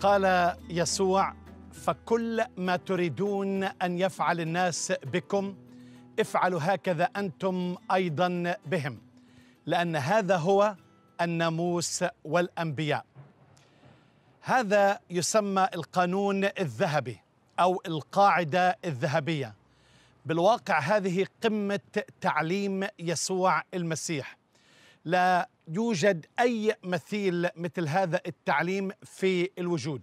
قال يسوع فكل ما تريدون ان يفعل الناس بكم افعلوا هكذا انتم ايضا بهم لان هذا هو الناموس والانبياء هذا يسمى القانون الذهبي او القاعده الذهبيه بالواقع هذه قمه تعليم يسوع المسيح لا يوجد أي مثيل مثل هذا التعليم في الوجود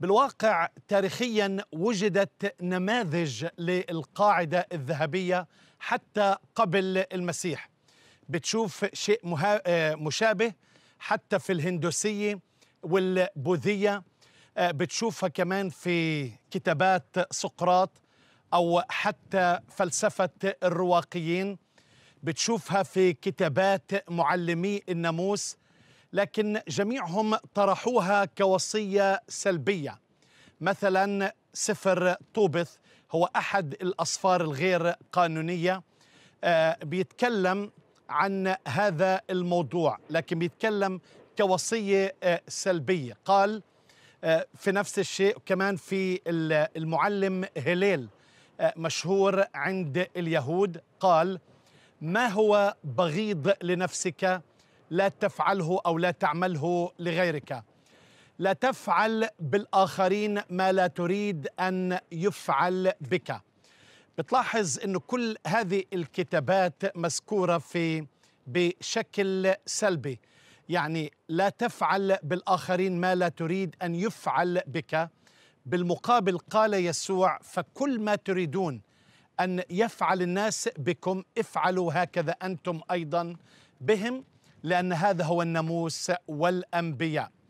بالواقع تاريخيا وجدت نماذج للقاعدة الذهبية حتى قبل المسيح بتشوف شيء آه، مشابه حتى في الهندوسية والبوذية آه، بتشوفها كمان في كتابات سقراط أو حتى فلسفة الرواقيين بتشوفها في كتابات معلمي الناموس لكن جميعهم طرحوها كوصية سلبية مثلا سفر طوبث هو أحد الأصفار الغير قانونية آه، بيتكلم عن هذا الموضوع لكن بيتكلم كوصية آه، سلبية قال آه، في نفس الشيء كمان في المعلم هليل مشهور عند اليهود قال ما هو بغيض لنفسك لا تفعله او لا تعمله لغيرك لا تفعل بالاخرين ما لا تريد ان يفعل بك بتلاحظ انه كل هذه الكتابات مذكوره في بشكل سلبي يعني لا تفعل بالاخرين ما لا تريد ان يفعل بك بالمقابل قال يسوع فكل ما تريدون أن يفعل الناس بكم افعلوا هكذا أنتم أيضا بهم لأن هذا هو الناموس والأنبياء